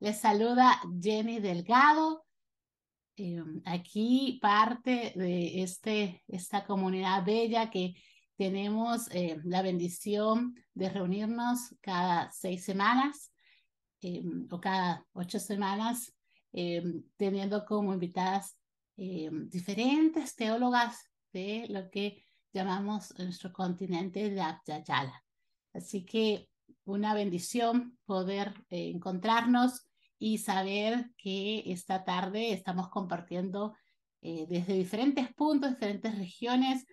Les saluda Jenny Delgado, em, aquí parte de este, esta comunidad bella que tenemos em, la bendición de reunirnos cada seis semanas em, o cada ocho semanas, teniendo como invitadas diferentes teólogas de lo que llamamos nuestro continente de Abya Así que una bendición poder eh, encontrarnos y saber que esta tarde estamos compartiendo eh, desde diferentes puntos, diferentes regiones.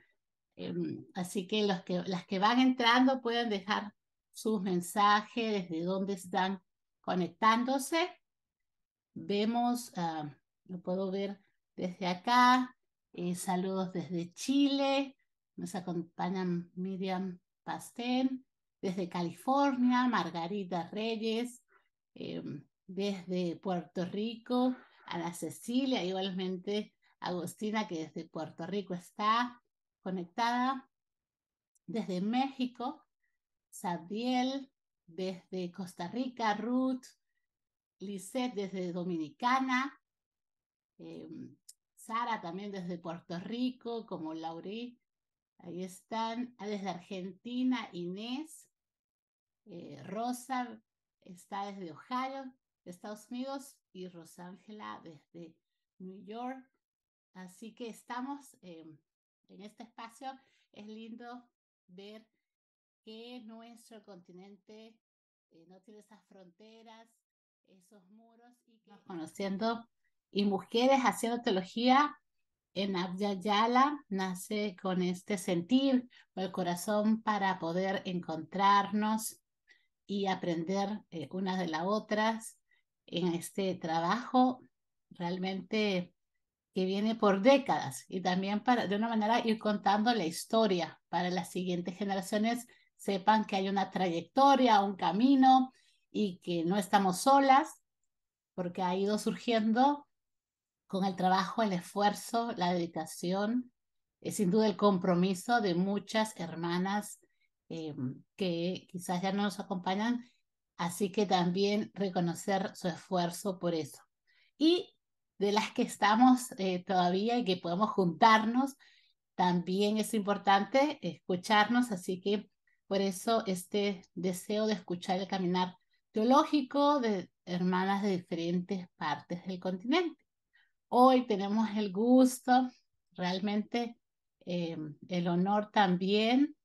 Em, así que, los que las que van entrando pueden dejar sus mensajes, desde dónde están conectándose. Vemos, ah, lo puedo ver desde acá, eh, saludos desde Chile, nos acompañan Miriam Pastel, desde California, Margarita Reyes, em, desde Puerto Rico, Ana Cecilia, igualmente Agustina, que desde Puerto Rico está conectada, desde México, Sabiel, desde Costa Rica, Ruth, Lisette desde Dominicana, em, Sara también desde Puerto Rico, como Laurie ahí están, ah, desde Argentina, Inés, eh, Rosa está desde Ohio, Estados Unidos, y Rosángela desde New York. Así que estamos em, en este espacio. Es lindo ver que nuestro continente eh, no tiene esas fronteras, esos muros, y que conociendo y mujeres haciendo teología en Abya nace con este sentir, con el corazón para poder encontrarnos y aprender eh, unas de las otras en este trabajo realmente que viene por décadas y también para de una manera ir contando la historia para las siguientes generaciones sepan que hay una trayectoria, un camino y que no estamos solas porque ha ido surgiendo con el trabajo, el esfuerzo, la dedicación, es eh, sin duda el compromiso de muchas hermanas eh, que quizás ya no nos acompañan, así que también reconocer su esfuerzo por eso. Y de las que estamos eh, todavía y que podemos juntarnos, también es importante escucharnos, así que por eso este deseo de escuchar el caminar teológico de hermanas de diferentes partes del continente. Hoy tenemos el gusto, realmente eh, el honor también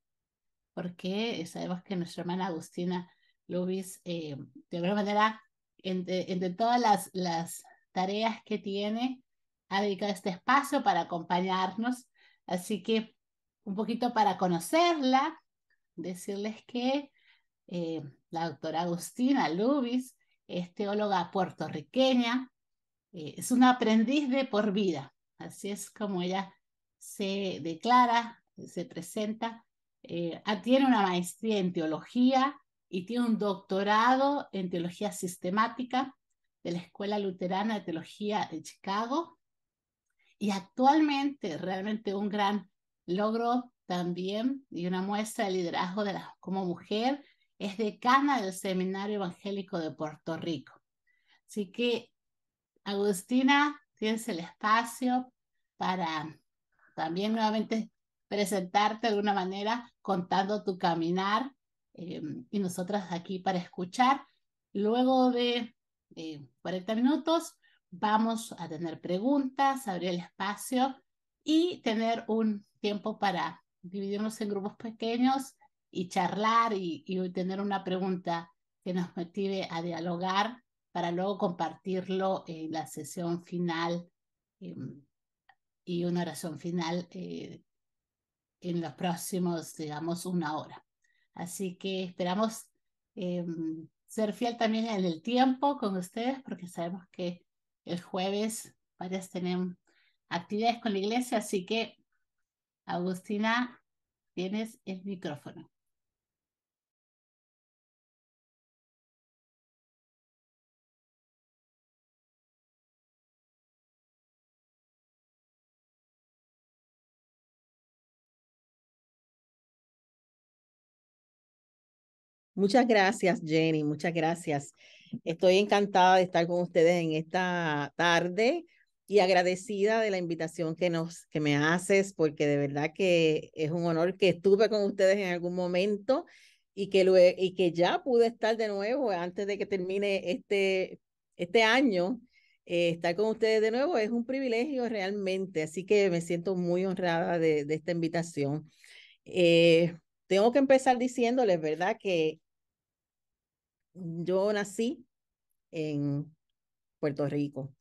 porque sabemos que nuestra hermana Agustina Lubis, eh, de alguna manera, entre, todas las, tareas que tiene, ha dedicado este espacio para acompañarnos. Así que un poquito para conocerla, decirles que eh, la doctora Agustina Lubis es teóloga puertorriqueña, eh, es una aprendiz de por vida, así es como ella se declara, se presenta eh, ah, tiene una maestría en teología y tiene un doctorado en teología sistemática de la Escuela Luterana de Teología de Chicago. Y actualmente, realmente un gran logro también y una muestra de liderazgo de como mujer, es decana del Seminario Evangélico de Puerto Rico. Así que, Agustina, tienes el espacio para también nuevamente presentarte de una manera contando tu caminar eh, y nosotras aquí para escuchar. Luego de eh, 40 minutos vamos a tener preguntas, abrir el espacio y tener un tiempo para dividirnos en grupos pequeños y charlar y, tener una pregunta que nos motive a dialogar para luego compartirlo en la sesión final eh, y una oración final eh, en los próximos, digamos, una hora. Así que esperamos em, ser fiel también en el tiempo con ustedes, porque sabemos que el jueves varias tener actividades con la iglesia, así que Agustina, tienes el micrófono. Muchas gracias, Jenny, muchas gracias. Estoy encantada de estar con ustedes en esta tarde y agradecida de la invitación que, nos, que me haces, porque de verdad que es un honor que estuve con ustedes en algún momento y que, y que ya pude estar de nuevo antes de que termine este, este año. Eh, estar con ustedes de nuevo es un privilegio realmente, así que me siento muy honrada de, esta invitación. Eh, tengo que empezar diciéndoles, ¿verdad? Que yo nací en Puerto Rico,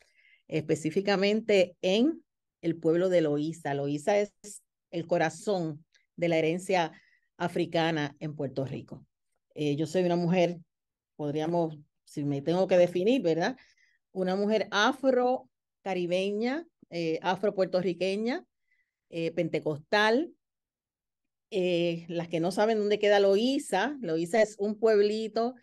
específicamente en el pueblo de Loíza. Loíza es el corazón de la herencia africana en Puerto Rico. Eh, yo soy una mujer, podríamos, si me tengo que definir, ¿verdad? Una mujer afro-caribeña, eh, afro-puertorriqueña, eh, pentecostal. las que no saben dónde queda Loíza, Loíza es un pueblito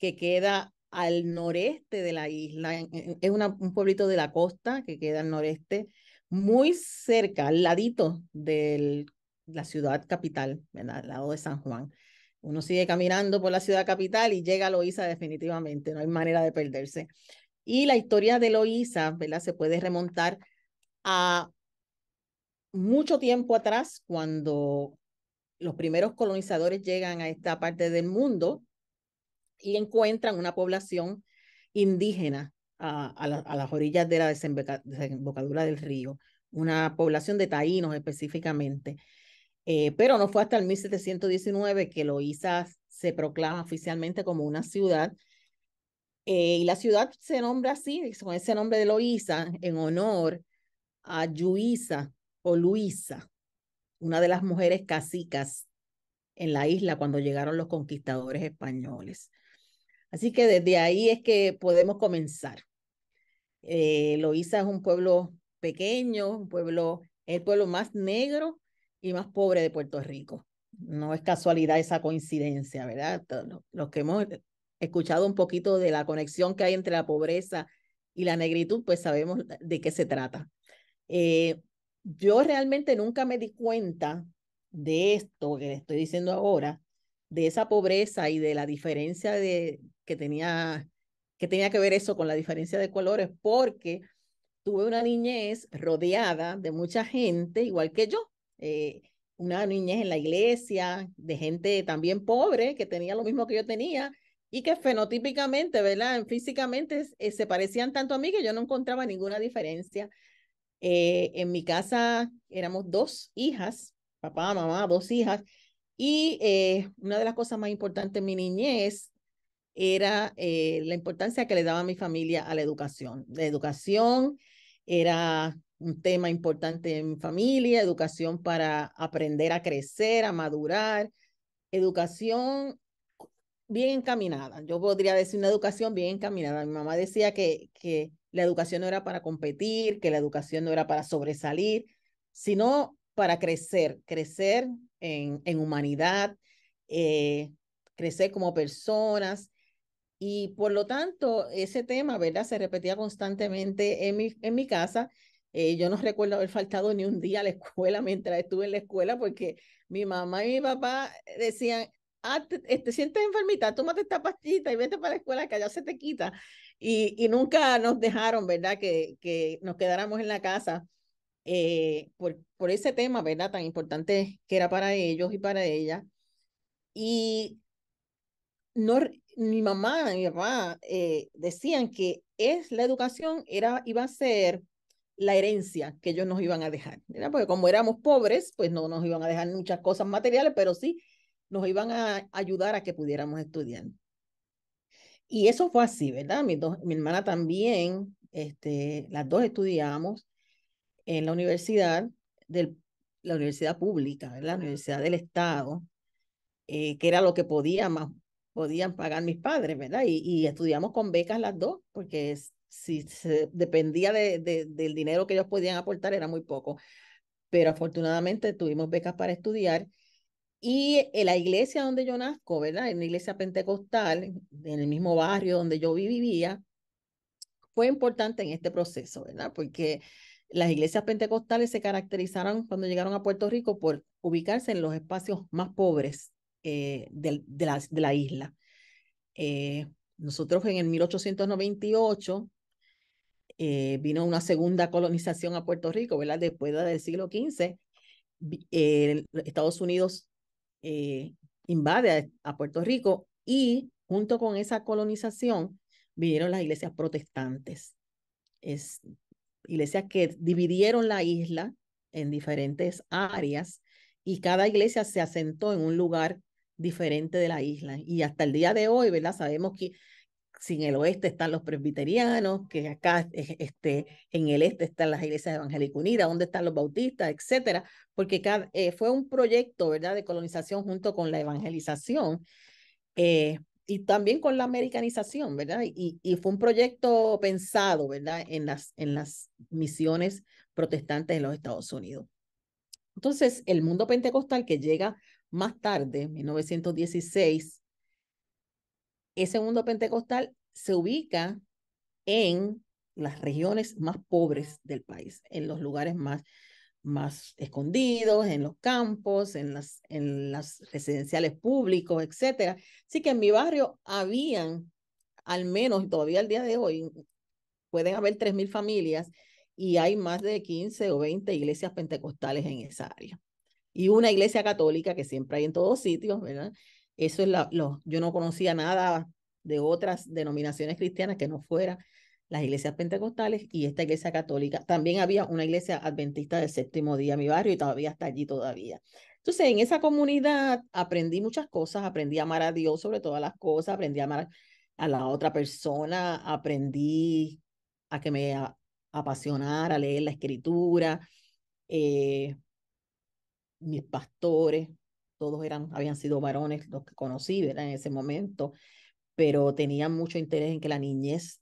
que queda al noreste de la isla. Es un pueblito de la costa que queda al noreste, muy cerca, al ladito de la ciudad capital, al lado de San Juan. Uno sigue caminando por la ciudad capital y llega a Loíza definitivamente, no hay manera de perderse. Y la historia de Loíza, Se puede remontar a mucho tiempo atrás, cuando los primeros colonizadores llegan a esta parte del mundo, y encuentran una población indígena a, las orillas de la desembocadura del río, una población de taínos específicamente. Eh, pero no fue hasta el 1719 que Loíza se proclama oficialmente como una ciudad. Eh, y la ciudad se nombra así, con ese nombre de Loíza, en honor a Yuiza o Luisa, una de las mujeres cacicas en la isla cuando llegaron los conquistadores españoles. Así que desde ahí es que podemos comenzar. Eh, Loíza es un pueblo pequeño, un pueblo, el pueblo más negro y más pobre de Puerto Rico. No es casualidad esa coincidencia, ¿verdad? Los que hemos escuchado un poquito de la conexión que hay entre la pobreza y la negritud, pues sabemos de qué se trata. Eh, yo realmente nunca me di cuenta de esto que le estoy diciendo ahora, de esa pobreza y de la diferencia de, que tenía, que tenía que ver eso con la diferencia de colores, porque tuve una niñez rodeada de mucha gente, igual que yo. Eh, una niñez en la iglesia, de gente también pobre, que tenía lo mismo que yo tenía, y que fenotípicamente, ¿verdad? Físicamente eh, se parecían tanto a mí que yo no encontraba ninguna diferencia. Eh, en mi casa éramos dos hijas, papá, mamá, dos hijas, y una de las cosas más importantes en mi niñez era eh, la importancia que le daba mi familia a la educación. La educación era un tema importante en mi familia, educación para aprender a crecer, a madurar, educación bien encaminada. Yo podría decir una educación bien encaminada. Mi mamá decía que, que la educación no era para competir, que la educación no era para sobresalir, sino para crecer, crecer en, humanidad, eh, crecer como personas, y por lo tanto, ese tema, ¿verdad? Se repetía constantemente en mi, en mi casa. Eh, yo no recuerdo haber faltado ni un día a la escuela mientras estuve en la escuela porque mi mamá y mi papá decían, ah, te, eh, sientes enfermita, tómate esta pastita y vete para la escuela que allá se te quita. Y, y nunca nos dejaron, ¿verdad? Que, que nos quedáramos en la casa eh, por, por ese tema, ¿verdad? Tan importante que era para ellos y para ella. Y no, mi mamá y mi papá eh, decían que es la educación era, iba a ser la herencia que ellos nos iban a dejar, era porque como éramos pobres, pues no nos iban a dejar muchas cosas materiales, pero sí nos iban a ayudar a que pudiéramos estudiar. Y eso fue así, ¿verdad? Mi, hermana también, este, las dos estudiamos en la universidad, del, la universidad pública, ¿verdad? La universidad del Estado, eh, que era lo que podía más, podían pagar mis padres, ¿verdad? Y, y estudiamos con becas las dos, porque si dependía de, de, del dinero que ellos podían aportar era muy poco. Pero afortunadamente tuvimos becas para estudiar. Y en la iglesia donde yo nazco, ¿verdad? En la iglesia pentecostal, en el mismo barrio donde yo vivía, fue importante en este proceso, ¿verdad? Porque las iglesias pentecostales se caracterizaron cuando llegaron a Puerto Rico por ubicarse en los espacios más pobres eh, de, la, de, la, isla. Eh, nosotros en el 1898 eh, vino una segunda colonización a Puerto Rico, ¿verdad? Después del siglo XV, Estados Unidos invade a, Puerto Rico y junto con esa colonización vinieron las iglesias protestantes. Es, iglesias que dividieron la isla en diferentes áreas y cada iglesia se asentó en un lugar diferente de la isla. Y hasta el día de hoy, ¿verdad? Sabemos que sin el oeste están los presbiterianos, que acá e-, este, en el este están las iglesias evangélicas unidas, donde están los bautistas, etcétera, porque cada, eh, fue un proyecto, ¿verdad?, de colonización junto con la evangelización eh, y también con la americanización, ¿verdad? Y, y, fue un proyecto pensado, ¿verdad?, en las, en las misiones protestantes de los Estados Unidos. Entonces, el mundo pentecostal que llega más tarde, en 1916, ese mundo pentecostal se ubica en las regiones más pobres del país, en los lugares más, más escondidos, en los campos, en las, en las residenciales públicos, etc. Así que en mi barrio habían, al menos todavía al día de hoy, pueden haber 3.000 familias y hay más de 15 o 20 iglesias pentecostales en esa área y una iglesia católica que siempre hay en todos sitios, ¿verdad? Eso es lo, yo no conocía nada de otras denominaciones cristianas que no fueran las iglesias pentecostales y esta iglesia católica. También había una iglesia adventista del séptimo día en mi barrio y todavía está allí todavía. Entonces, en esa comunidad aprendí muchas cosas, aprendí a amar a Dios sobre todas las cosas, aprendí a amar a la otra persona, aprendí a que me apasionara leer la escritura, eh, mis pastores, todos eran, habían sido varones los que conocí, ¿verdad? En ese momento, pero tenían mucho interés en que la niñez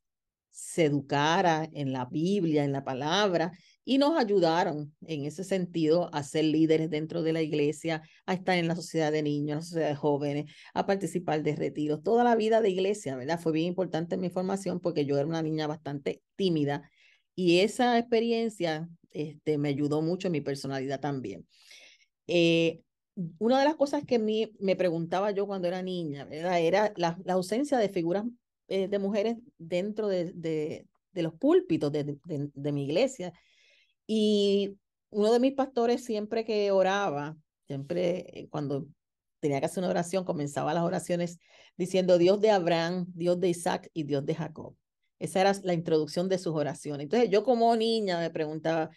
se educara en la Biblia, en la palabra, y nos ayudaron en ese sentido a ser líderes dentro de la iglesia, a estar en la sociedad de niños, en la sociedad de jóvenes, a participar de retiros, toda la vida de iglesia, ¿verdad? Fue bien importante en mi formación porque yo era una niña bastante tímida y esa experiencia este, me ayudó mucho en mi personalidad también. Eh, una de las cosas que me, me preguntaba yo cuando era niña, ¿verdad? Era la, ausencia de figuras eh, de mujeres dentro de, los púlpitos de, mi iglesia. Y uno de mis pastores siempre que oraba, siempre eh, cuando tenía que hacer una oración, comenzaba las oraciones diciendo Dios de Abraham, Dios de Isaac y Dios de Jacob. Esa era la introducción de sus oraciones. Entonces yo como niña me preguntaba,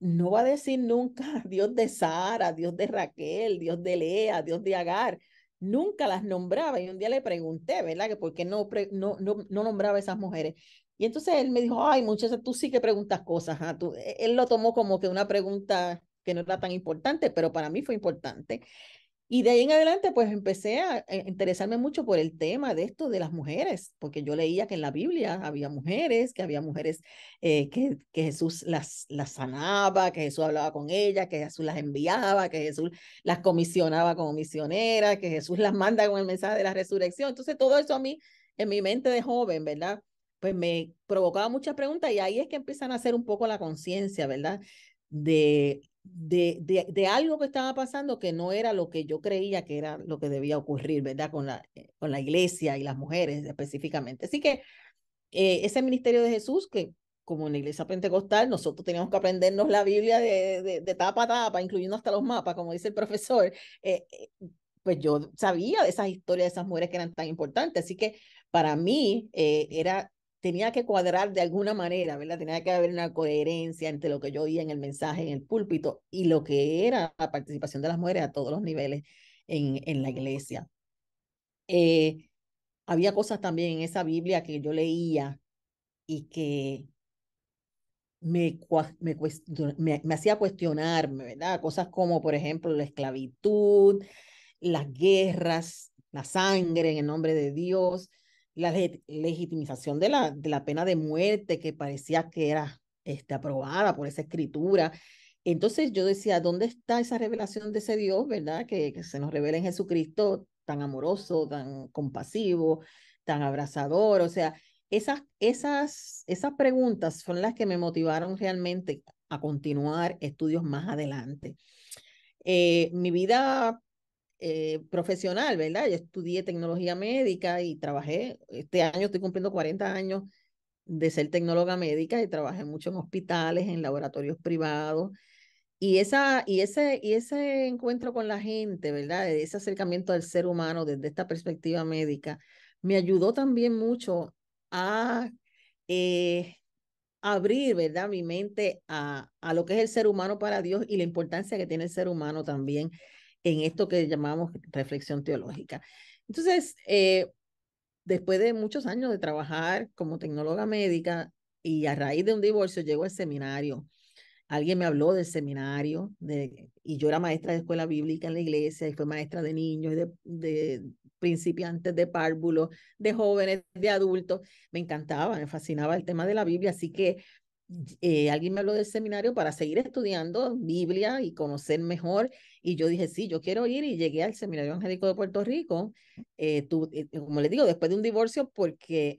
no va a decir nunca Dios de Sara, Dios de Raquel, Dios de Lea, Dios de Agar. Nunca las nombraba y un día le pregunté, ¿verdad? Que por qué no, no, no, nombraba esas mujeres. Y entonces él me dijo, ay muchacha, tú sí que preguntas cosas. Ah, tú, e, él lo tomó como que una pregunta que no era tan importante, pero para mí fue importante. Y de ahí en adelante, pues empecé a eh, interesarme mucho por el tema de esto de las mujeres, porque yo leía que en la Biblia había mujeres, que había mujeres eh, que, Jesús las, las sanaba, que Jesús hablaba con ellas, que Jesús las enviaba, que Jesús las comisionaba como misioneras, que Jesús las manda con el mensaje de la resurrección. Entonces todo eso a mí, en mi mente de joven, ¿verdad? Pues me provocaba muchas preguntas y ahí es que empiezan a hacer un poco la conciencia, ¿verdad? De de, de, de, algo que estaba pasando que no era lo que yo creía que era lo que debía ocurrir, ¿verdad? Con la, eh, con la iglesia y las mujeres específicamente. Así que eh, ese ministerio de Jesús, que como en la iglesia pentecostal, nosotros teníamos que aprendernos la Biblia de, de, tapa a tapa, incluyendo hasta los mapas, como dice el profesor, eh, pues yo sabía de esas historias de esas mujeres que eran tan importantes. Así que para mí era tenía que cuadrar de alguna manera, ¿verdad? Tenía que haber una coherencia entre lo que yo oía en el mensaje, en el púlpito, y lo que era la participación de las mujeres a todos los niveles en, en la iglesia. Eh, había cosas también en esa Biblia que yo leía y que me, me, me, me hacía cuestionarme, ¿verdad? Cosas como, por ejemplo, la esclavitud, las guerras, la sangre en el nombre de Dios, la legitimización de la, de la pena de muerte que parecía que era este, aprobada por esa escritura. Entonces yo decía, ¿dónde está esa revelación de ese Dios, verdad? Que, se nos revela en Jesucristo tan amoroso, tan compasivo, tan abrazador. O sea, esas, esas, esas preguntas son las que me motivaron realmente a continuar estudios más adelante. Eh, mi vida eh, profesional, ¿verdad? Yo estudié tecnología médica y trabajé, este año estoy cumpliendo 40 años de ser tecnóloga médica y trabajé mucho en hospitales, en laboratorios privados. Y, esa, y, ese, y ese encuentro con la gente, ¿verdad? E, ese acercamiento al ser humano desde esta perspectiva médica, me ayudó también mucho a eh, abrir, ¿verdad? Mi mente a, a, lo que es el ser humano para Dios y la importancia que tiene el ser humano también en esto que llamamos reflexión teológica. Entonces, eh, después de muchos años de trabajar como tecnóloga médica y a raíz de un divorcio llegó al seminario. Alguien me habló del seminario de, y yo era maestra de escuela bíblica en la iglesia y fue maestra de niños, de, de principiantes, de párvulos, de jóvenes, de adultos. Me encantaba, me fascinaba el tema de la Biblia, así que eh, alguien me habló del seminario para seguir estudiando Biblia y conocer mejor. Y yo dije, sí, yo quiero ir y llegué al Seminario Angélico de Puerto Rico, eh, eh, como le digo, después de un divorcio, porque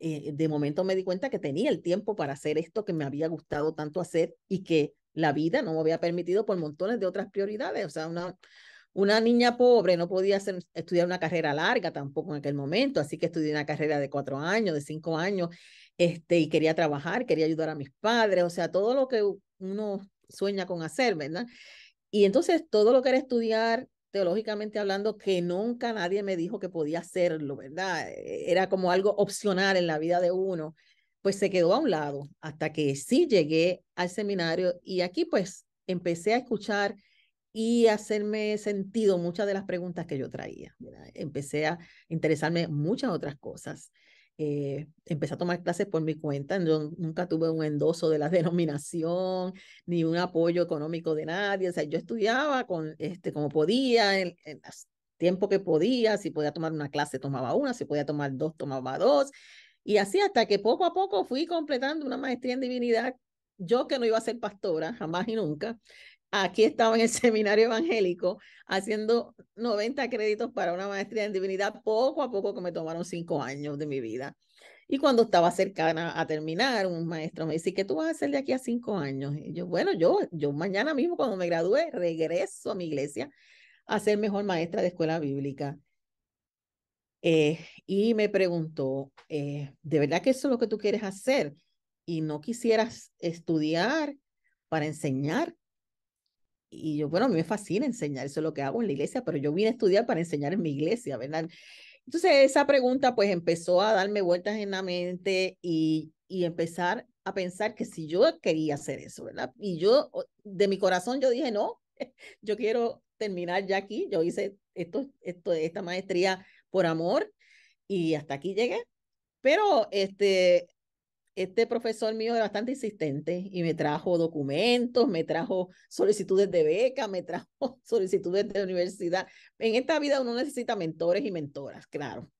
de momento me di cuenta que tenía el tiempo para hacer esto que me había gustado tanto hacer y que la vida no me había permitido por montones de otras prioridades. O sea, una, una niña pobre no podía hacer, estudiar una carrera larga tampoco en aquel momento, así que estudié una carrera de cuatro años, de cinco años, este, y quería trabajar, quería ayudar a mis padres, o sea, todo lo que uno sueña con hacer, ¿verdad? Y entonces todo lo que era estudiar, teológicamente hablando, que nunca nadie me dijo que podía hacerlo, ¿verdad? E, era como algo opcional en la vida de uno, pues se quedó a un lado hasta que sí llegué al seminario y aquí pues empecé a escuchar y hacerme sentido muchas de las preguntas que yo traía. ¿verdad? Empecé a interesarme en muchas otras cosas. Eh, empecé a tomar clases por mi cuenta, yo nunca tuve un endoso de la denominación, ni un apoyo económico de nadie, o sea, yo estudiaba con, este, como podía, en el tiempo que podía, si podía tomar una clase tomaba una, si podía tomar dos tomaba dos, y así hasta que poco a poco fui completando una maestría en divinidad, yo que no iba a ser pastora, jamás y nunca, aquí estaba en el seminario evangélico haciendo 90 créditos para una maestría en divinidad, poco a poco que me tomaron cinco años de mi vida. Y cuando estaba cercana a terminar, un maestro me dice, ¿qué tú vas a hacer de aquí a cinco años? Y yo, bueno, yo, yo mañana mismo cuando me gradúe, regreso a mi iglesia a ser mejor maestra de escuela bíblica. Eh, y me preguntó, eh, ¿de verdad que eso es lo que tú quieres hacer? ¿Y no quisieras estudiar para enseñar y yo, bueno, a mí me fascina enseñar, eso es lo que hago en la iglesia, pero yo vine a estudiar para enseñar en mi iglesia, ¿verdad? Entonces esa pregunta pues empezó a darme vueltas en la mente y, y empezar a pensar que si yo quería hacer eso, ¿verdad? Y yo, de mi corazón, yo dije, no, yo quiero terminar ya aquí, yo hice esto, esto, esta maestría por amor y hasta aquí llegué. Pero este, este profesor mío era bastante insistente y me trajo documentos, me trajo solicitudes de beca, me trajo solicitudes de universidad. En esta vida uno necesita mentores y mentoras, claro.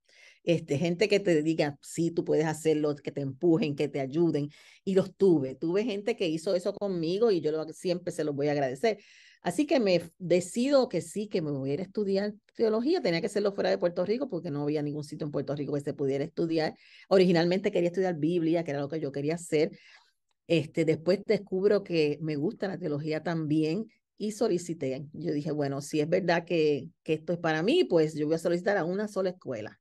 Este, gente que te diga, sí, tú puedes hacerlo, que te empujen, que te ayuden. Y los tuve. Tuve gente que hizo eso conmigo y yo siempre se los voy a agradecer. Así que me decido que sí, que me voy a estudiar teología. Tenía que hacerlo fuera de Puerto Rico porque no había ningún sitio en Puerto Rico que se pudiera estudiar. Originalmente quería estudiar Biblia, que era lo que yo quería hacer. Este, después descubro que me gusta la teología también y solicité. Yo dije, bueno, si es verdad que, que esto es para mí, pues yo voy a solicitar a una sola escuela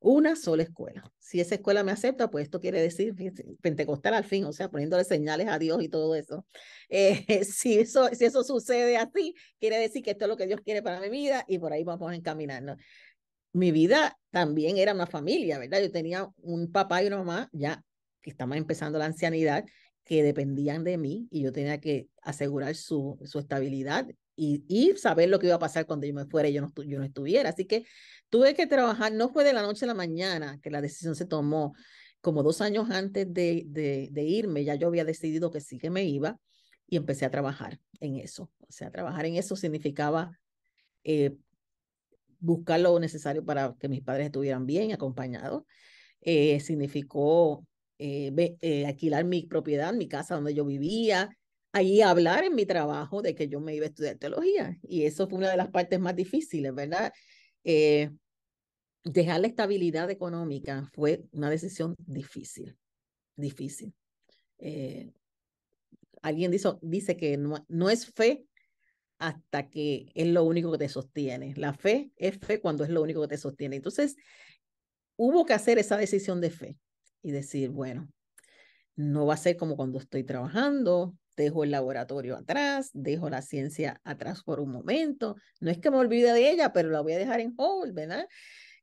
una sola escuela. Si esa escuela me acepta, pues esto quiere decir pentecostal al fin, o sea, poniéndole señales a Dios y todo eso. Eh, si eso. Si eso sucede ti, quiere decir que esto es lo que Dios quiere para mi vida y por ahí vamos a encaminarnos. Mi vida también era una familia, ¿verdad? Yo tenía un papá y una mamá ya que estaban empezando la ancianidad, que dependían de mí y yo tenía que asegurar su, su estabilidad y, saber lo que iba a pasar cuando yo me fuera y yo no, yo no estuviera. Así que tuve que trabajar, no fue de la noche a la mañana que la decisión se tomó, como dos años antes de, de, irme, ya yo había decidido que sí que me iba y empecé a trabajar en eso. O sea, trabajar en eso significaba eh, buscar lo necesario para que mis padres estuvieran bien acompañados. Eh, significó eh, alquilar mi propiedad, mi casa donde yo vivía, Ahí hablar en mi trabajo de que yo me iba a estudiar teología. Y eso fue una de las partes más difíciles, ¿verdad? Eh, dejar la estabilidad económica fue una decisión difícil, difícil. Eh, alguien dice, dice que no es fe hasta que es lo único que te sostiene. La fe es fe cuando es lo único que te sostiene. Entonces, hubo que hacer esa decisión de fe y decir, bueno, no va a ser como cuando estoy trabajando, dejo el laboratorio atrás, dejo la ciencia atrás por un momento. No es que me olvide de ella, pero la voy a dejar en hold, ¿verdad?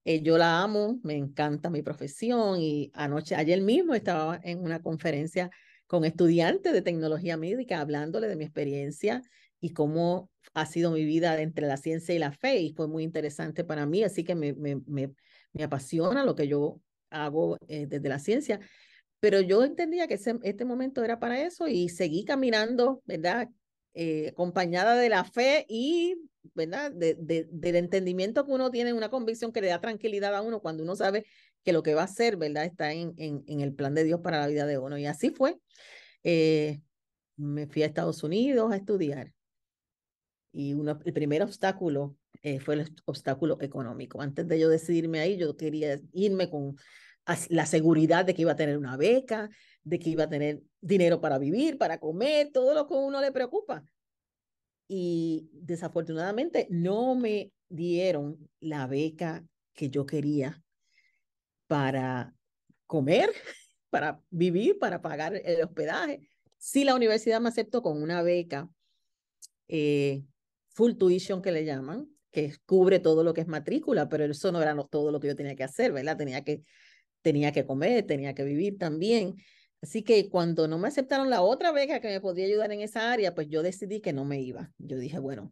Eh, yo la amo, me encanta mi profesión y anoche, ayer mismo estaba en una conferencia con estudiantes de tecnología médica hablándole de mi experiencia y cómo ha sido mi vida entre la ciencia y la fe y fue muy interesante para mí, así que me, apasiona lo que yo hago eh, desde la ciencia pero yo entendía que este momento era para eso y seguí caminando, ¿verdad? Eh, acompañada de la fe y, ¿verdad? De, del entendimiento que uno tiene, una convicción que le da tranquilidad a uno cuando uno sabe que lo que va a hacer, ¿verdad? Está en, en, el plan de Dios para la vida de uno. Y así fue. Eh, me fui a Estados Unidos a estudiar. Y uno, el primer obstáculo eh, fue el obstáculo económico. Antes de yo decidirme ahí, yo quería irme con la seguridad de que iba a tener una beca, de que iba a tener dinero para vivir, para comer, todo lo que uno le preocupa. Y desafortunadamente no me dieron la beca que yo quería para comer, para vivir, para pagar el hospedaje. Sí, la universidad me aceptó con una beca, eh, full tuition que le llaman, que cubre todo lo que es matrícula, pero eso no era todo lo que yo tenía que hacer, ¿verdad? Tenía que tenía que comer, tenía que vivir también. Así que cuando no me aceptaron la otra beca que me podía ayudar en esa área, pues yo decidí que no me iba. Yo dije, bueno,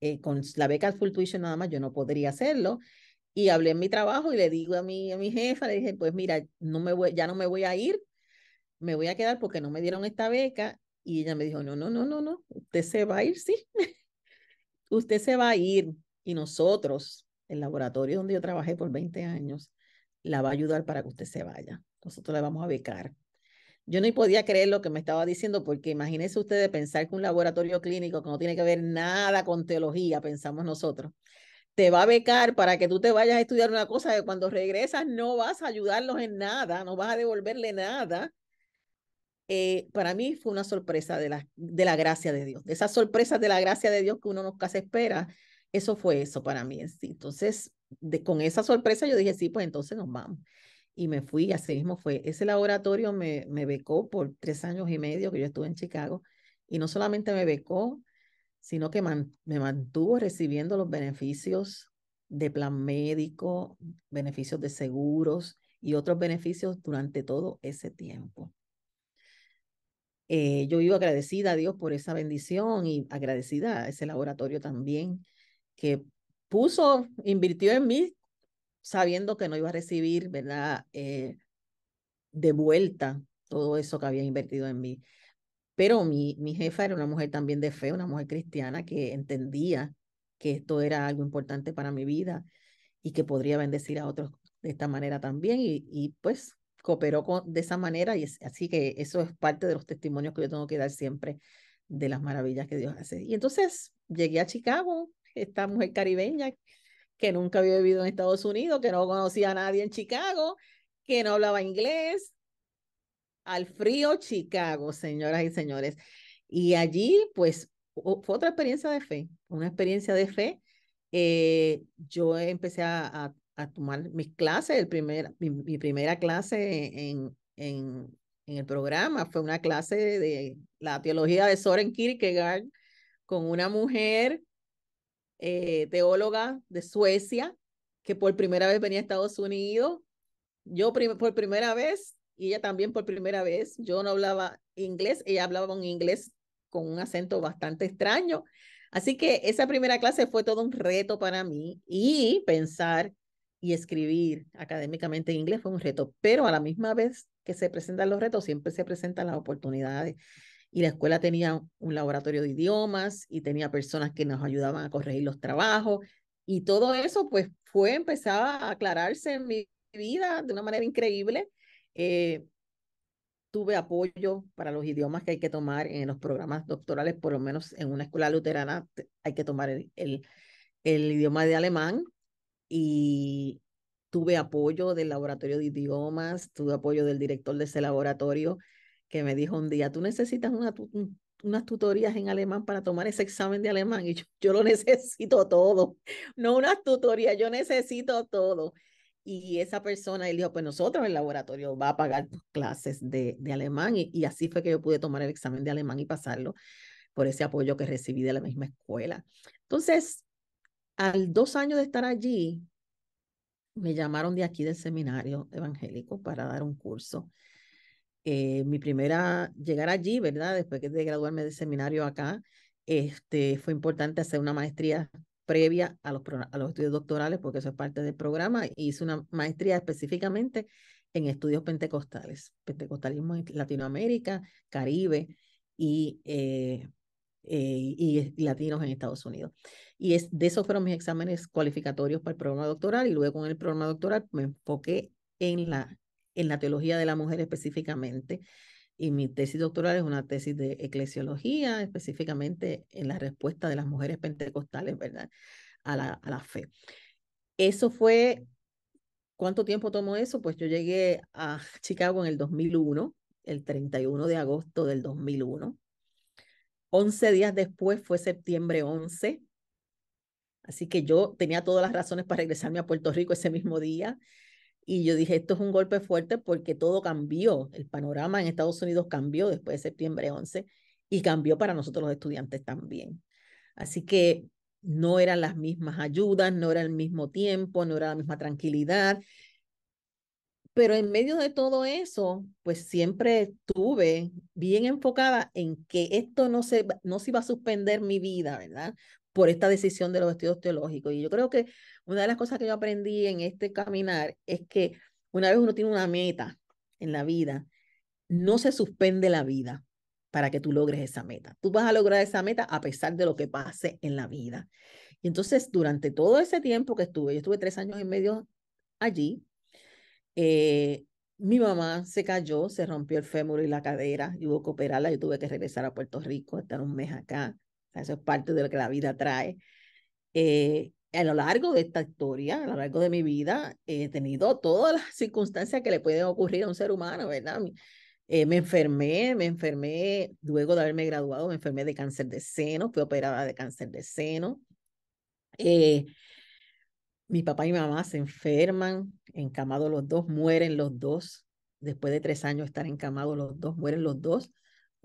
eh, con la beca Full Tuition nada más yo no podría hacerlo. Y hablé en mi trabajo y le digo a mi, a mi jefa, le dije, pues mira, no me voy, ya no me voy a ir, me voy a quedar porque no me dieron esta beca. Y ella me dijo, no, no, no, no, no, usted se va a ir, sí. usted se va a ir. Y nosotros, el laboratorio donde yo trabajé por 20 años, la va a ayudar para que usted se vaya. Nosotros le vamos a becar. Yo no podía creer lo que me estaba diciendo, porque imagínense ustedes pensar que un laboratorio clínico que no tiene que ver nada con teología, pensamos nosotros, te va a becar para que tú te vayas a estudiar una cosa que cuando regresas no vas a ayudarlos en nada, no vas a devolverle nada. Eh, para mí fue una sorpresa de la, de la gracia de Dios, de esas sorpresas de la gracia de Dios que uno nunca se espera. Eso fue eso para mí Entonces, con esa sorpresa yo dije, sí, pues entonces nos vamos. Y me fui, así mismo fue. Ese laboratorio me, me becó por tres años y medio que yo estuve en Chicago. Y no solamente me becó, sino que me mantuvo recibiendo los beneficios de plan médico, beneficios de seguros y otros beneficios durante todo ese tiempo. Eh, yo vivo agradecida a Dios por esa bendición y agradecida a ese laboratorio también que puso, invirtió en mí sabiendo que no iba a recibir, ¿verdad? Eh, de vuelta todo eso que había invertido en mí. Pero mi, mi jefa era una mujer también de fe, una mujer cristiana que entendía que esto era algo importante para mi vida y que podría bendecir a otros de esta manera también. Y, y pues cooperó con, de esa manera y así que eso es parte de los testimonios que yo tengo que dar siempre de las maravillas que Dios hace. Y entonces llegué a Chicago, esta mujer caribeña que nunca había vivido en Estados Unidos, que no conocía a nadie en Chicago, que no hablaba inglés, al frío Chicago, señoras y señores. Y allí, pues, fue otra experiencia de fe, una experiencia de fe. Eh, yo empecé a, tomar mis clases, el primer, mi, primera clase en, en, en, el programa fue una clase de la teología de Soren Kierkegaard con una mujer eh, teóloga de Suecia, que por primera vez venía a Estados Unidos, yo por primera vez y ella también por primera vez, yo no hablaba inglés, ella hablaba un inglés con un acento bastante extraño. Así que esa primera clase fue todo un reto para mí y pensar y escribir académicamente en inglés fue un reto, pero a la misma vez que se presentan los retos, siempre se presentan las oportunidades y la escuela tenía un laboratorio de idiomas y tenía personas que nos ayudaban a corregir los trabajos y todo eso pues fue, empezaba a aclararse en mi vida de una manera increíble. Eh, tuve apoyo para los idiomas que hay que tomar en los programas doctorales, por lo menos en una escuela luterana hay que tomar el, el idioma de alemán y tuve apoyo del laboratorio de idiomas, tuve apoyo del director de ese laboratorio que me dijo un día, tú necesitas una, unas tutorías en alemán para tomar ese examen de alemán y yo, yo lo necesito todo, no unas tutorías, yo necesito todo. Y esa persona, él dijo, pues nosotros el laboratorio va a pagar tus clases de, de alemán y, y así fue que yo pude tomar el examen de alemán y pasarlo por ese apoyo que recibí de la misma escuela. Entonces, al dos años de estar allí, me llamaron de aquí del seminario evangélico para dar un curso. Eh, mi primera, llegar allí, ¿verdad? Después de graduarme de seminario acá, este, fue importante hacer una maestría previa a los, a los estudios doctorales, porque eso es parte del programa. Hice una maestría específicamente en estudios pentecostales, pentecostalismo en Latinoamérica, Caribe y, eh, eh, y latinos en Estados Unidos. Y es, de esos fueron mis exámenes cualificatorios para el programa doctoral y luego con el programa doctoral me enfoqué en la en la teología de la mujer específicamente. Y mi tesis doctoral es una tesis de eclesiología, específicamente en la respuesta de las mujeres pentecostales, ¿verdad? A la, a la fe. Eso fue, ¿cuánto tiempo tomó eso? Pues yo llegué a Chicago en el 2001, el 31 de agosto del 2001. 11 días después fue septiembre 11. Así que yo tenía todas las razones para regresarme a Puerto Rico ese mismo día. Y yo dije, esto es un golpe fuerte porque todo cambió, el panorama en Estados Unidos cambió después de septiembre 11 y cambió para nosotros los estudiantes también. Así que no eran las mismas ayudas, no era el mismo tiempo, no era la misma tranquilidad. Pero en medio de todo eso, pues siempre estuve bien enfocada en que esto no se, no se iba a suspender mi vida, ¿verdad? por esta decisión de los estudios teológicos. Y yo creo que una de las cosas que yo aprendí en este caminar es que una vez uno tiene una meta en la vida, no se suspende la vida para que tú logres esa meta. Tú vas a lograr esa meta a pesar de lo que pase en la vida. Y entonces, durante todo ese tiempo que estuve, yo estuve tres años y medio allí, eh, mi mamá se cayó, se rompió el fémur y la cadera, y hubo que operarla, yo tuve que regresar a Puerto Rico, estar un mes acá. Eso es parte de lo que la vida trae. Eh, a lo largo de esta historia, a lo largo de mi vida, he tenido todas las circunstancias que le pueden ocurrir a un ser humano, ¿verdad? Eh, me enfermé, me enfermé, luego de haberme graduado, me enfermé de cáncer de seno, fui operada de cáncer de seno. Eh, mi papá y mi mamá se enferman, encamados los dos, mueren los dos. Después de tres años de estar encamados los dos, mueren los dos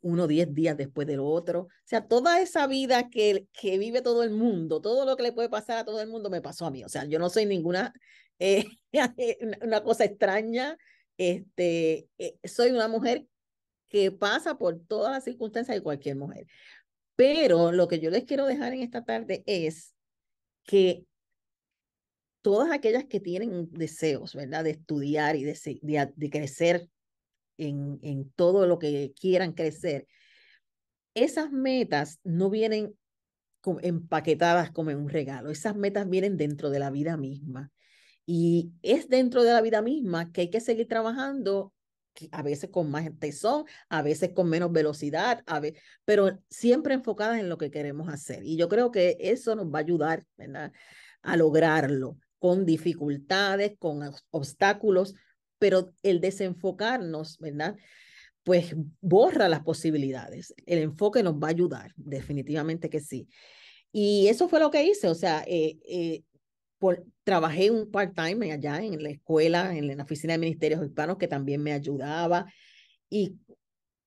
uno diez días después del otro. O sea, toda esa vida que, que vive todo el mundo, todo lo que le puede pasar a todo el mundo me pasó a mí. O sea, yo no soy ninguna, eh, una cosa extraña. Este, eh, soy una mujer que pasa por todas las circunstancias de cualquier mujer. Pero lo que yo les quiero dejar en esta tarde es que todas aquellas que tienen deseos, ¿verdad? De estudiar y de, de crecer en, todo lo que quieran crecer, esas metas no vienen empaquetadas como en un regalo, esas metas vienen dentro de la vida misma. Y es dentro de la vida misma que hay que seguir trabajando, a veces con más tesón, a veces con menos velocidad, a pero siempre enfocadas en lo que queremos hacer. Y yo creo que eso nos va a ayudar a lograrlo con dificultades, con obstáculos, pero el desenfocarnos, ¿verdad? Pues borra las posibilidades. El enfoque nos va a ayudar, definitivamente que sí. Y eso fue lo que hice, o sea, eh, eh, trabajé un part-time allá en la escuela, en la oficina de ministerios hispanos, que también me ayudaba. Y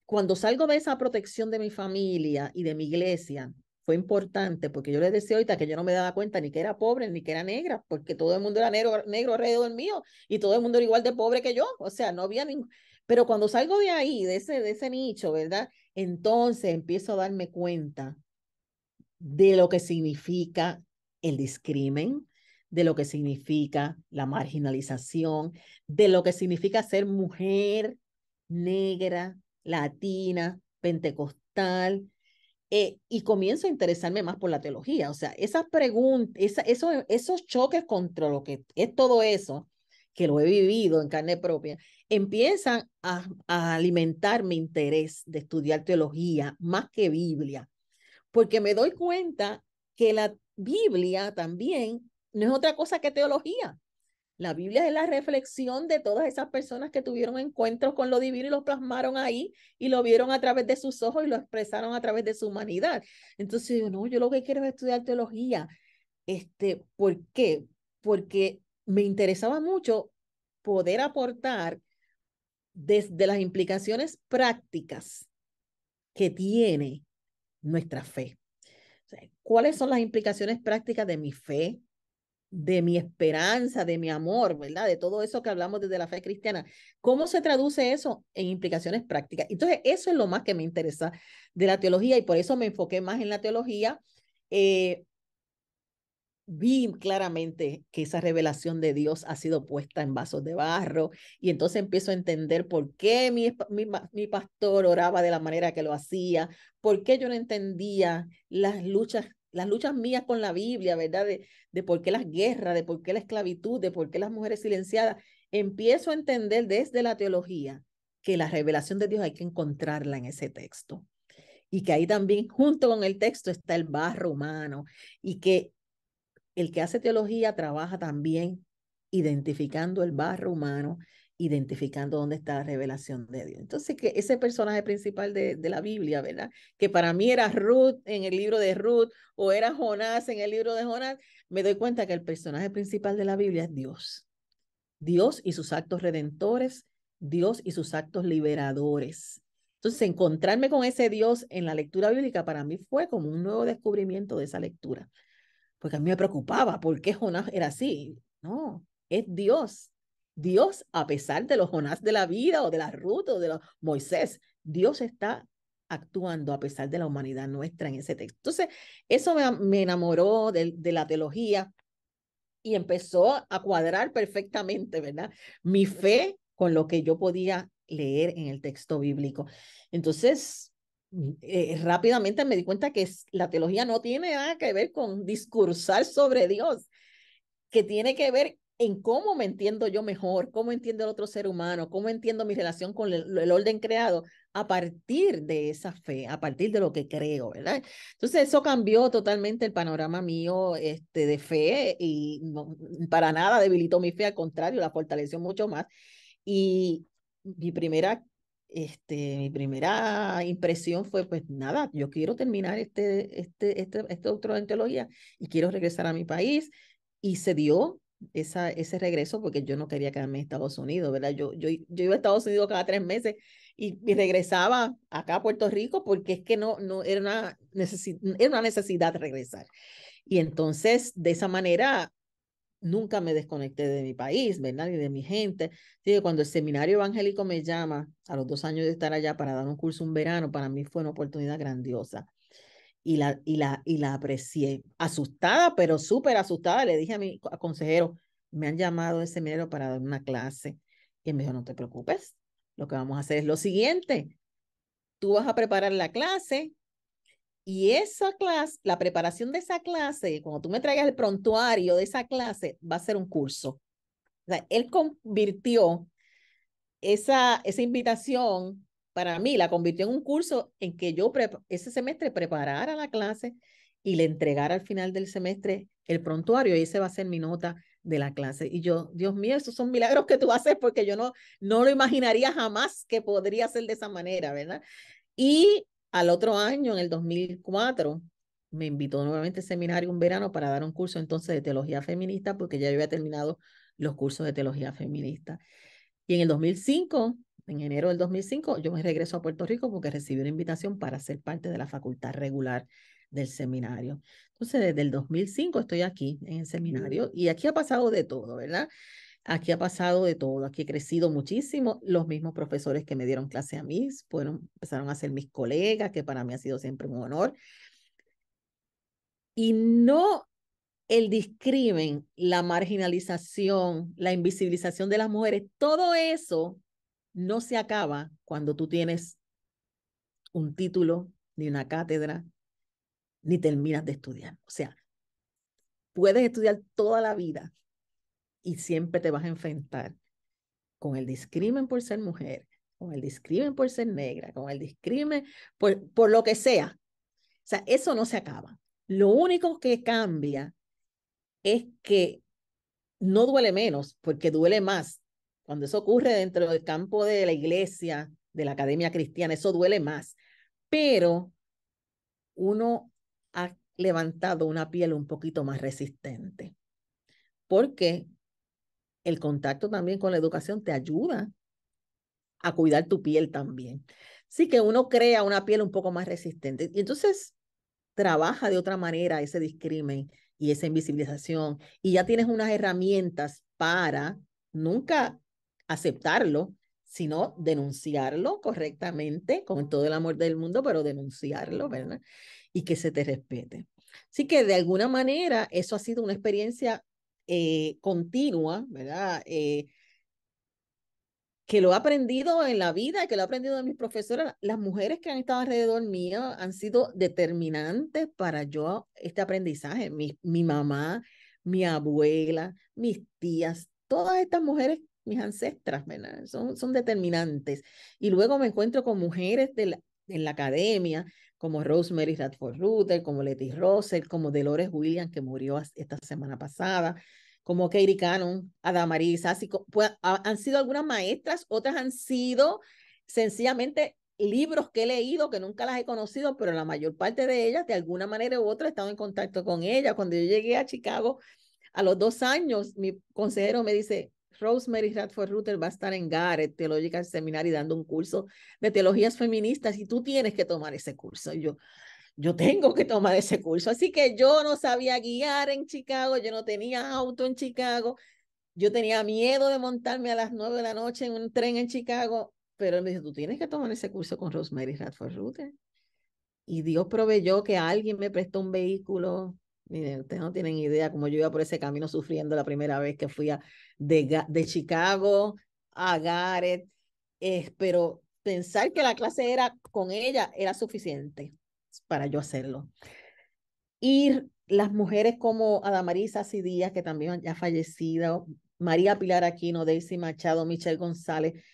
cuando salgo de esa protección de mi familia y de mi iglesia, fue importante, porque yo les decía ahorita que yo no me daba cuenta ni que era pobre ni que era negra, porque todo el mundo era negro, negro alrededor mío y todo el mundo era igual de pobre que yo, o sea, no había ningún... Pero cuando salgo de ahí, de ese, de ese nicho, ¿verdad? Entonces empiezo a darme cuenta de lo que significa el discrimen, de lo que significa la marginalización, de lo que significa ser mujer negra, latina, pentecostal, eh, y comienzo a interesarme más por la teología. O sea, esas preguntas, esos, choques contra lo que es todo eso, que lo he vivido en carne propia, empiezan a, a alimentar mi interés de estudiar teología más que Biblia, porque me doy cuenta que la Biblia también no es otra cosa que teología. La Biblia es la reflexión de todas esas personas que tuvieron encuentros con lo divino y lo plasmaron ahí y lo vieron a través de sus ojos y lo expresaron a través de su humanidad. Entonces digo, no, yo lo que quiero es estudiar teología. Este, ¿Por qué? Porque me interesaba mucho poder aportar desde las implicaciones prácticas que tiene nuestra fe. ¿Cuáles son las implicaciones prácticas de mi fe, de mi esperanza, de mi amor, ¿verdad? De todo eso que hablamos desde la fe cristiana. ¿Cómo se traduce eso en implicaciones prácticas? Entonces, eso es lo más que me interesa de la teología y por eso me enfoqué más en la teología. Eh, vi claramente que esa revelación de Dios ha sido puesta en vasos de barro y entonces empiezo a entender por qué mi, pastor oraba de la manera que lo hacía, por qué yo no entendía las luchas las luchas mías con la Biblia, ¿verdad? De, de por qué las guerras, de por qué la esclavitud, de por qué las mujeres silenciadas. Empiezo a entender desde la teología que la revelación de Dios hay que encontrarla en ese texto. Y que ahí también, junto con el texto, está el barro humano. Y que el que hace teología trabaja también identificando el barro humano identificando dónde está la revelación de Dios. Entonces, que ese personaje principal de, de, la Biblia, ¿verdad? Que para mí era Ruth en el libro de Ruth o era Jonás en el libro de Jonás, me doy cuenta que el personaje principal de la Biblia es Dios. Dios y sus actos redentores, Dios y sus actos liberadores. Entonces, encontrarme con ese Dios en la lectura bíblica para mí fue como un nuevo descubrimiento de esa lectura. Porque a mí me preocupaba por qué Jonás era así. No, es Dios Dios, a pesar de los Jonás de la vida o de la ruta o de los Moisés, Dios está actuando a pesar de la humanidad nuestra en ese texto. Entonces, eso me, enamoró de, la teología y empezó a cuadrar perfectamente, ¿verdad? Mi fe con lo que yo podía leer en el texto bíblico. Entonces, mm, eh, rápidamente me di cuenta que la teología no tiene nada que ver con discursar sobre Dios, que tiene que ver en cómo me entiendo yo mejor, cómo entiendo el otro ser humano, cómo entiendo mi relación con el, orden creado a partir de esa fe, a partir de lo que creo, ¿verdad? Entonces eso cambió totalmente el panorama mío este, de fe y para nada debilitó mi fe, al contrario, la fortaleció mucho más. Y mi primera, este, mi primera impresión fue, pues nada, yo quiero terminar este, este, este, este doctorado en teología y quiero regresar a mi país. Y se dio esa, ese regreso porque yo no quería quedarme en Estados Unidos, ¿verdad? Yo, yo, yo iba a Estados Unidos cada tres meses y, regresaba acá a Puerto Rico porque es que no, no era, una era una necesidad regresar. Y entonces, de esa manera, nunca me desconecté de mi país, ¿verdad? Y de mi gente. Así cuando el seminario evangélico me llama a los dos años de estar allá para dar un curso un verano, para mí fue una oportunidad grandiosa y la, y la, y la aprecié. Asustada, pero súper asustada, le dije a mi consejero, me han llamado ese mero para dar una clase. Y me dijo, no te preocupes, lo que vamos a hacer es lo siguiente. Tú vas a preparar la clase y esa clase, la preparación de esa clase, cuando tú me traigas el prontuario de esa clase, va a ser un curso. O sea, él convirtió esa, esa invitación para mí la convirtió en un curso en que yo ese semestre preparara la clase y le entregara al final del semestre el prontuario y ese va a ser mi nota de la clase. Y yo, Dios mío, esos son milagros que tú haces porque yo no, no lo imaginaría jamás que podría ser de esa manera, ¿verdad? Y al otro año, en el 2004, me invitó nuevamente al seminario un verano para dar un curso entonces de teología feminista porque ya había terminado los cursos de teología feminista. Y en el 2005 en enero del 2005, yo me regreso a Puerto Rico porque recibí una invitación para ser parte de la facultad regular del seminario. Entonces, desde el 2005 estoy aquí en el seminario mm. y aquí ha pasado de todo, ¿verdad? Aquí ha pasado de todo, aquí he crecido muchísimo. Los mismos profesores que me dieron clase a mí fueron, empezaron a ser mis colegas, que para mí ha sido siempre un honor. Y no el discrimen, la marginalización, la invisibilización de las mujeres, todo eso no se acaba cuando tú tienes un título, ni una cátedra, ni terminas de estudiar. O sea, puedes estudiar toda la vida y siempre te vas a enfrentar con el discrimen por ser mujer, con el discrimen por ser negra, con el discrimen por, por lo que sea. O sea, eso no se acaba. Lo único que cambia es que no duele menos, porque duele más cuando eso ocurre dentro del campo de la iglesia, de la academia cristiana, eso duele más. Pero uno ha levantado una piel un poquito más resistente, porque el contacto también con la educación te ayuda a cuidar tu piel también. Así que uno crea una piel un poco más resistente. Y entonces trabaja de otra manera ese discrimen y esa invisibilización. Y ya tienes unas herramientas para nunca aceptarlo, sino denunciarlo correctamente, con todo el amor del mundo, pero denunciarlo, ¿verdad? Y que se te respete. Así que de alguna manera eso ha sido una experiencia eh, continua, ¿verdad? Eh, que lo he aprendido en la vida, que lo he aprendido de mis profesoras, las mujeres que han estado alrededor mío han sido determinantes para yo este aprendizaje. Mi, mi mamá, mi abuela, mis tías, todas estas mujeres mis ancestras, ¿verdad? Son, son determinantes. Y luego me encuentro con mujeres de la, en la academia, como Rosemary Radford Ruther, como Letty Russell, como Dolores Williams, que murió esta semana pasada, como Katie Cannon, Adamaris, así pues, han sido algunas maestras, otras han sido sencillamente libros que he leído que nunca las he conocido, pero la mayor parte de ellas, de alguna manera u otra, he estado en contacto con ellas. Cuando yo llegué a Chicago a los dos años, mi consejero me dice, Rosemary Radford Ruther va a estar en Garrett Theological Seminary dando un curso de teologías feministas y tú tienes que tomar ese curso. yo, yo tengo que tomar ese curso. Así que yo no sabía guiar en Chicago, yo no tenía auto en Chicago, yo tenía miedo de montarme a las nueve de la noche en un tren en Chicago, pero él me dijo, tú tienes que tomar ese curso con Rosemary Radford Ruther. Y Dios proveyó que alguien me prestó un vehículo Miren, ustedes no tienen idea cómo yo iba por ese camino sufriendo la primera vez que fui a, de, Chicago a Gareth, pero pensar que la clase era con ella era suficiente para yo hacerlo. ir las mujeres como Adamarisa Cidías, que también ya fallecido, María Pilar Aquino, Daisy Machado, Michelle González,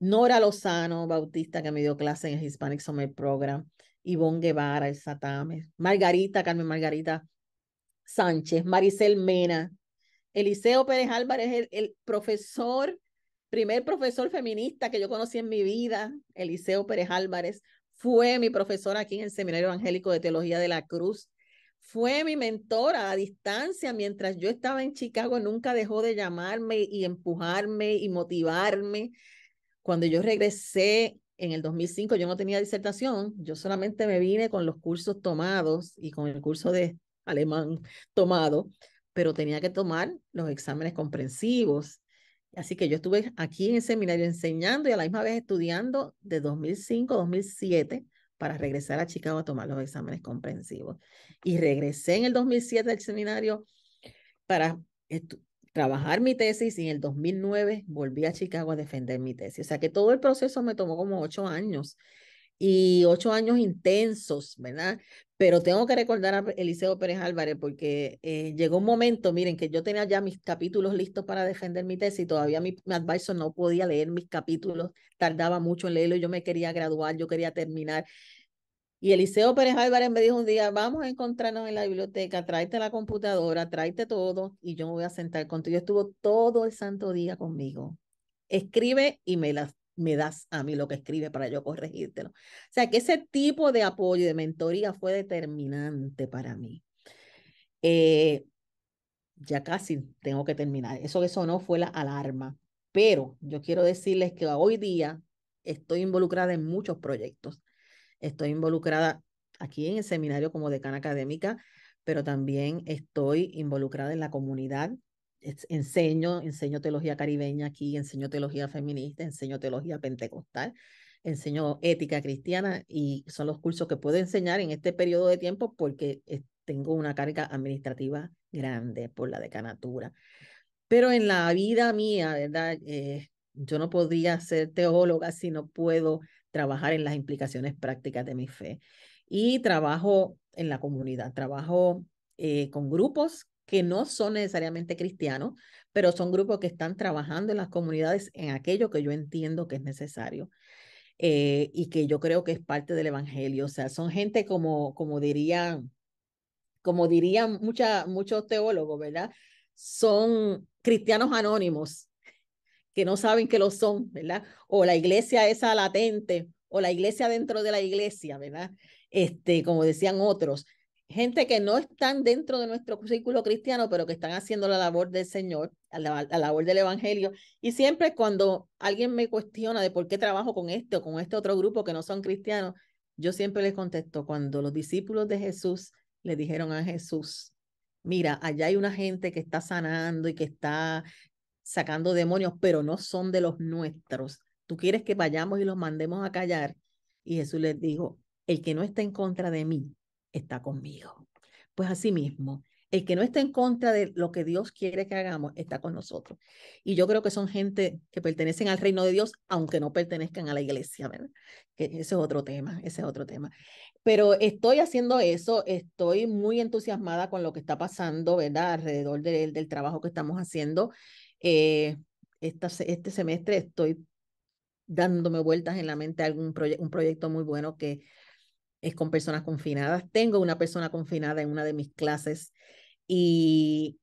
Nora Lozano Bautista, que me dio clase en el Hispanic Summer Program, Ivonne Guevara, el Satame, Margarita, Carmen Margarita Sánchez, Maricel Mena, Eliseo Pérez Álvarez, el, profesor, primer profesor feminista que yo conocí en mi vida, Eliseo Pérez Álvarez, fue mi profesor aquí en el Seminario Evangélico de Teología de la Cruz, fue mi mentora a distancia mientras yo estaba en Chicago, nunca dejó de llamarme y empujarme y motivarme. Cuando yo regresé en el 2005, yo no tenía disertación, yo solamente me vine con los cursos tomados y con el curso de alemán tomado, pero tenía que tomar los exámenes comprensivos. Así que yo estuve aquí en el seminario enseñando y a la misma vez estudiando de 2005 a 2007 para regresar a Chicago a tomar los exámenes comprensivos. Y regresé en el 2007 al seminario para trabajar mi tesis y en el 2009 volví a Chicago a defender mi tesis. O sea que todo el proceso me tomó como ocho años y ocho años intensos, ¿verdad? Pero tengo que recordar a Eliseo Pérez Álvarez porque eh, llegó un momento, miren, que yo tenía ya mis capítulos listos para defender mi tesis, y todavía mi, mi, advisor no podía leer mis capítulos, tardaba mucho en leerlo, yo me quería graduar, yo quería terminar. Y Eliseo Pérez Álvarez me dijo un día, vamos a encontrarnos en la biblioteca, tráete la computadora, tráete todo y yo me voy a sentar contigo. Estuvo todo el santo día conmigo. Escribe y me las me das a mí lo que escribe para yo corregírtelo. O sea, que ese tipo de apoyo y de mentoría fue determinante para mí. Eh, ya casi tengo que terminar. Eso que sonó fue la alarma. Pero yo quiero decirles que hoy día estoy involucrada en muchos proyectos. Estoy involucrada aquí en el seminario como decana académica, pero también estoy involucrada en la comunidad enseño, enseño teología caribeña aquí, enseño teología feminista, enseño teología pentecostal, enseño ética cristiana y son los cursos que puedo enseñar en este periodo de tiempo porque eh, tengo una carga administrativa grande por la decanatura. Pero en la vida mía, ¿verdad? Eh, yo no podría ser teóloga si no puedo trabajar en las implicaciones prácticas de mi fe. Y trabajo en la comunidad, trabajo eh, con grupos que no son necesariamente cristianos, pero son grupos que están trabajando en las comunidades en aquello que yo entiendo que es necesario eh, y que yo creo que es parte del evangelio. O sea, son gente como, como dirían, como dirían mucha, muchos teólogos, ¿verdad? Son cristianos anónimos que no saben que lo son, ¿verdad? O la iglesia esa latente, o la iglesia dentro de la iglesia, ¿verdad? Este, como decían otros gente que no están dentro de nuestro círculo cristiano, pero que están haciendo la labor del Señor, la, labor del Evangelio. Y siempre cuando alguien me cuestiona de por qué trabajo con este o con este otro grupo que no son cristianos, yo siempre les contesto, cuando los discípulos de Jesús le dijeron a Jesús, mira, allá hay una gente que está sanando y que está sacando demonios, pero no son de los nuestros. Tú quieres que vayamos y los mandemos a callar. Y Jesús les dijo, el que no está en contra de mí, está conmigo. Pues así mismo, el que no está en contra de lo que Dios quiere que hagamos está con nosotros. Y yo creo que son gente que pertenecen al reino de Dios, aunque no pertenezcan a la iglesia, ¿verdad? Que ese es otro tema, ese es otro tema. Pero estoy haciendo eso, estoy muy entusiasmada con lo que está pasando, ¿verdad? Alrededor del trabajo que estamos haciendo. Eh, este semestre estoy dándome vueltas en la mente algún un proyecto muy bueno que es con personas confinadas. Tengo una persona confinada en una de mis clases y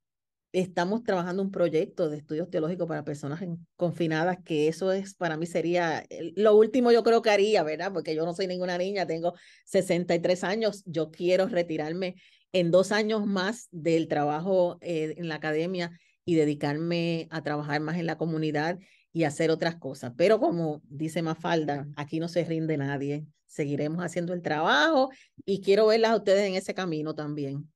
estamos trabajando un proyecto de estudios teológicos para personas confinadas, que eso es para mí sería lo último yo creo que haría, ¿verdad? Porque yo no soy ninguna niña, tengo 63 años, yo quiero retirarme en dos años más del trabajo eh, en la academia y dedicarme a trabajar más en la comunidad y hacer otras cosas. Pero como dice Mafalda, aquí no se rinde nadie, seguiremos haciendo el trabajo y quiero verlas a ustedes en ese camino también.